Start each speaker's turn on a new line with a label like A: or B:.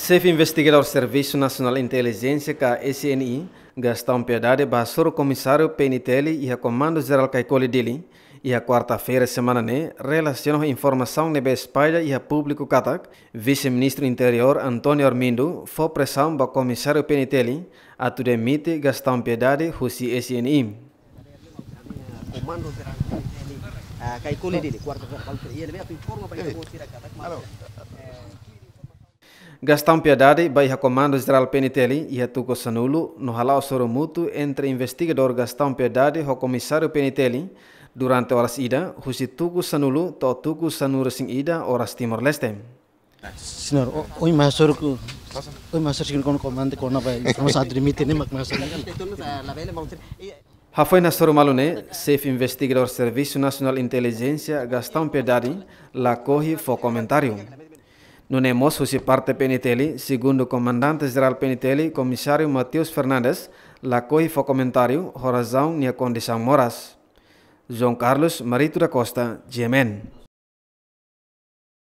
A: Chefe investigador do Serviço Nacional de Inteligência, SNI, Gastão Piedade, baixou o comissário Penitelli e a comando geral Caicoli Dili. e a quarta-feira semana né, relacionou a informação de Espanha e a público Catac, vice-ministro interior Antônio Armindo, foi pressão para o comissário Penitelli a Tudemite Gastão Piedade, Russi SNI.
B: Comando geral Caicoli ah, Dili, quarta-feira, E ele me informa
A: para que você a Catac, Gastão Piedade vai recomendo geral Penitelli, e Retuco é sanulo no halau soro mútuo entre investigador Gastão Piedade e o comissário Penitelli, durante horas ida, husi Tugu sanulo, to Sanura sing ida horas Timor-Leste.
C: Senhor, oi mas ku. Oi masor sing kon com kona vai. Sama sadrimite ne mak masor.
A: Rafael Nastor Malone, chefe investigador Serviço Nacional de Inteligência Gastão Piedade, lá corre o comentário. No NEMOS, fosse parte Penitelli, segundo o comandante-geral Penitelli, comissário Matheus Fernandes, lacoi foi comentário, razão e condição moras. João Carlos Marito da Costa, GMN.